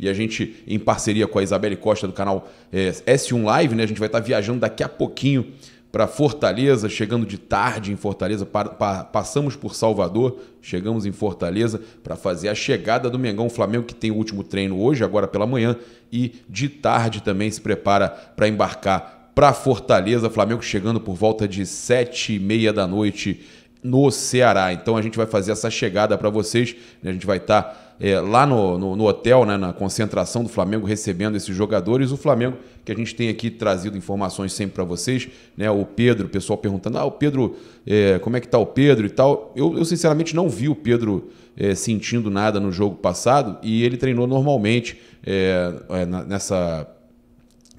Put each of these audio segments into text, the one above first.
E a gente, em parceria com a Isabelle Costa do canal é, eh, S1 Live, né, a gente vai estar tá viajando daqui a pouquinho para Fortaleza, chegando de tarde em Fortaleza, pa, pa, passamos por Salvador, chegamos em Fortaleza para fazer a chegada do Mengão Flamengo, que tem o último treino hoje, agora pela manhã, e de tarde também se prepara para embarcar para Fortaleza, Flamengo chegando por volta de sete e meia da noite no Ceará. Então a gente vai fazer essa chegada para vocês, né? a gente vai estar tá é, lá no, no, no hotel, né, na concentração do Flamengo, recebendo esses jogadores. O Flamengo, que a gente tem aqui trazido informações sempre para vocês, né, o Pedro, o pessoal perguntando: ah, o Pedro, é, como é que tá o Pedro e tal. Eu, eu sinceramente não vi o Pedro é, sentindo nada no jogo passado e ele treinou normalmente é, é, nessa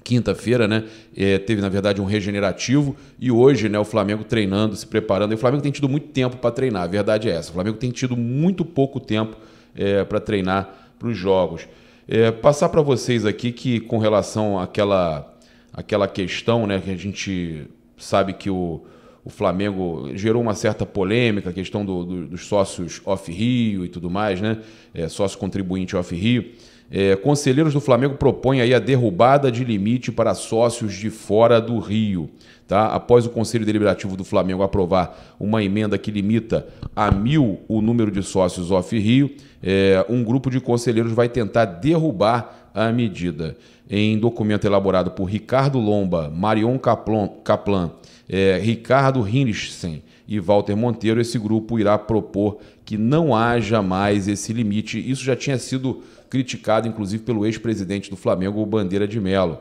quinta-feira, né? É, teve, na verdade, um regenerativo e hoje, né, o Flamengo treinando, se preparando. E o Flamengo tem tido muito tempo para treinar, a verdade é essa. O Flamengo tem tido muito pouco tempo é, para treinar para os jogos. É, passar para vocês aqui que com relação àquela, àquela questão né, que a gente sabe que o, o Flamengo gerou uma certa polêmica, a questão do, do, dos sócios off-Rio e tudo mais, né? É, sócio contribuinte off-Rio. É, conselheiros do Flamengo propõem aí a derrubada de limite para sócios de fora do Rio. Tá? Após o Conselho Deliberativo do Flamengo aprovar uma emenda que limita a mil o número de sócios off-Rio, é, um grupo de conselheiros vai tentar derrubar à medida. Em documento elaborado por Ricardo Lomba, Marion Kaplan, é, Ricardo Hinrichsen e Walter Monteiro, esse grupo irá propor que não haja mais esse limite. Isso já tinha sido criticado, inclusive, pelo ex-presidente do Flamengo, Bandeira de Melo.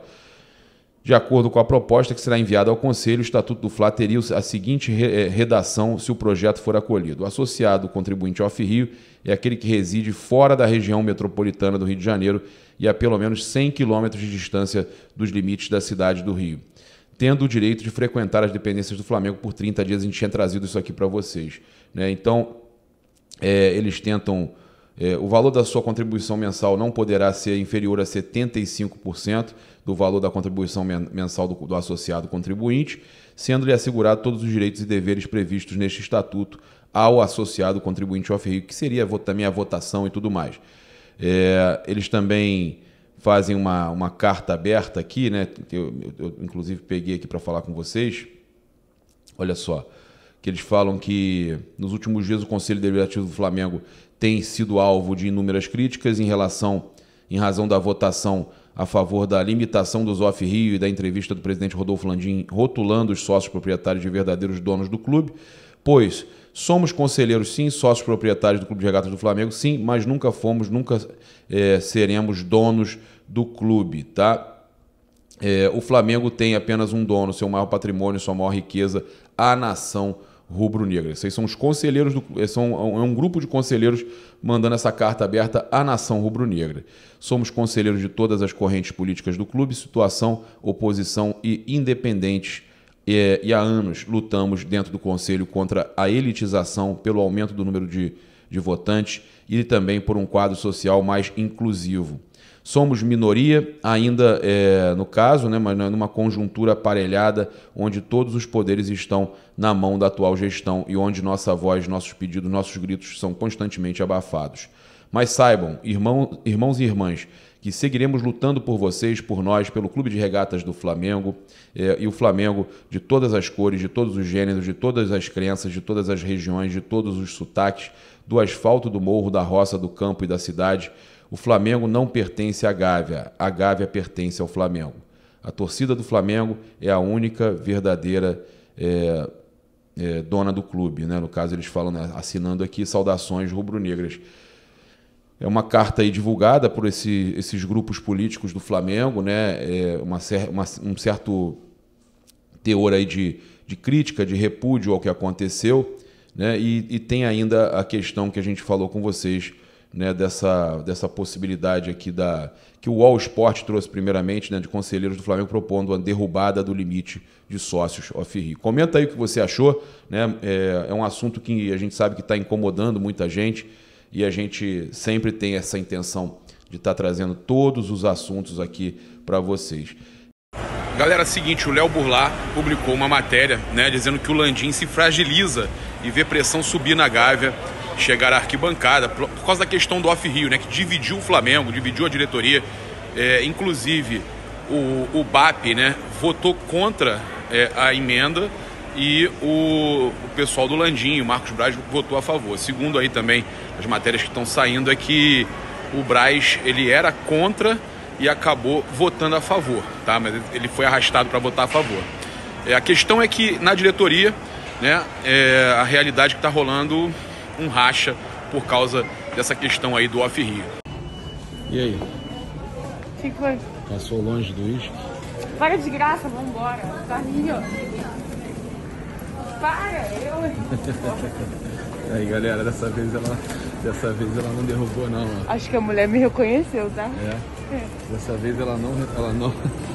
De acordo com a proposta que será enviada ao Conselho, o Estatuto do Fla teria a seguinte eh, redação se o projeto for acolhido. O associado contribuinte off-Rio é aquele que reside fora da região metropolitana do Rio de Janeiro e a pelo menos 100 quilômetros de distância dos limites da cidade do Rio, tendo o direito de frequentar as dependências do Flamengo por 30 dias. A gente tinha trazido isso aqui para vocês. Né? Então, é, eles tentam é, o valor da sua contribuição mensal não poderá ser inferior a 75% do valor da contribuição mensal do, do associado contribuinte, sendo-lhe assegurado todos os direitos e deveres previstos neste estatuto ao associado contribuinte off-rio, que seria também a votação e tudo mais. É, eles também fazem uma, uma carta aberta aqui, né? Eu, eu, eu inclusive peguei aqui para falar com vocês. Olha só que eles falam que nos últimos dias o Conselho Deliberativo do Flamengo tem sido alvo de inúmeras críticas em relação, em razão da votação a favor da limitação dos off-rio e da entrevista do presidente Rodolfo Landim rotulando os sócios proprietários de verdadeiros donos do clube, pois somos conselheiros sim, sócios proprietários do Clube de Regatas do Flamengo sim, mas nunca fomos, nunca é, seremos donos do clube, tá? É, o Flamengo tem apenas um dono, seu maior patrimônio, sua maior riqueza, a nação rubro-negra. Vocês são os conselheiros, do, eh, são, é, é um grupo de conselheiros mandando essa carta aberta à nação rubro-negra. Somos conselheiros de todas as correntes políticas do clube, situação, oposição e independentes. Eh, e há anos lutamos dentro do conselho contra a elitização, pelo aumento do número de de votantes e também por um quadro social mais inclusivo. Somos minoria, ainda é, no caso, né, mas numa conjuntura aparelhada, onde todos os poderes estão na mão da atual gestão e onde nossa voz, nossos pedidos, nossos gritos são constantemente abafados. Mas saibam, irmão, irmãos e irmãs, que seguiremos lutando por vocês, por nós, pelo Clube de Regatas do Flamengo é, e o Flamengo de todas as cores, de todos os gêneros, de todas as crenças, de todas as regiões, de todos os sotaques, do asfalto, do morro, da roça, do campo e da cidade. O Flamengo não pertence à Gávea, a Gávea pertence ao Flamengo. A torcida do Flamengo é a única verdadeira é, é, dona do clube, né? No caso eles falam né, assinando aqui saudações rubro-negras é uma carta divulgada por esse, esses grupos políticos do Flamengo, né? É uma, uma, um certo teor aí de, de, crítica, de repúdio ao que aconteceu, né? E, e, tem ainda a questão que a gente falou com vocês, né? Dessa, dessa possibilidade aqui da que o All Sport trouxe primeiramente, né? De conselheiros do Flamengo propondo a derrubada do limite de sócios off-rio. Comenta aí o que você achou, né? É, é um assunto que a gente sabe que está incomodando muita gente e a gente sempre tem essa intenção de estar tá trazendo todos os assuntos aqui para vocês. Galera, seguinte, o Léo Burlar publicou uma matéria, né, dizendo que o Landim se fragiliza e vê pressão subir na Gávea, chegar à arquibancada, por causa da questão do off-rio, né, que dividiu o Flamengo, dividiu a diretoria, é, inclusive o, o BAP, né, votou contra é, a emenda e o, o pessoal do Landinho Marcos Braz, votou a favor. Segundo aí também as matérias que estão saindo é que o Braz ele era contra e acabou votando a favor, tá? Mas ele foi arrastado para votar a favor. É, a questão é que na diretoria, né, é, a realidade que está rolando um racha por causa dessa questão aí do off Rio. E aí? O que foi? Passou longe do uísque? Para de graça, vambora. Tá ali, para, eu. Aí galera, dessa vez ela. Dessa vez ela não derrubou não, ó. Acho que a mulher me reconheceu, tá? É. é. Dessa vez ela não. Ela não.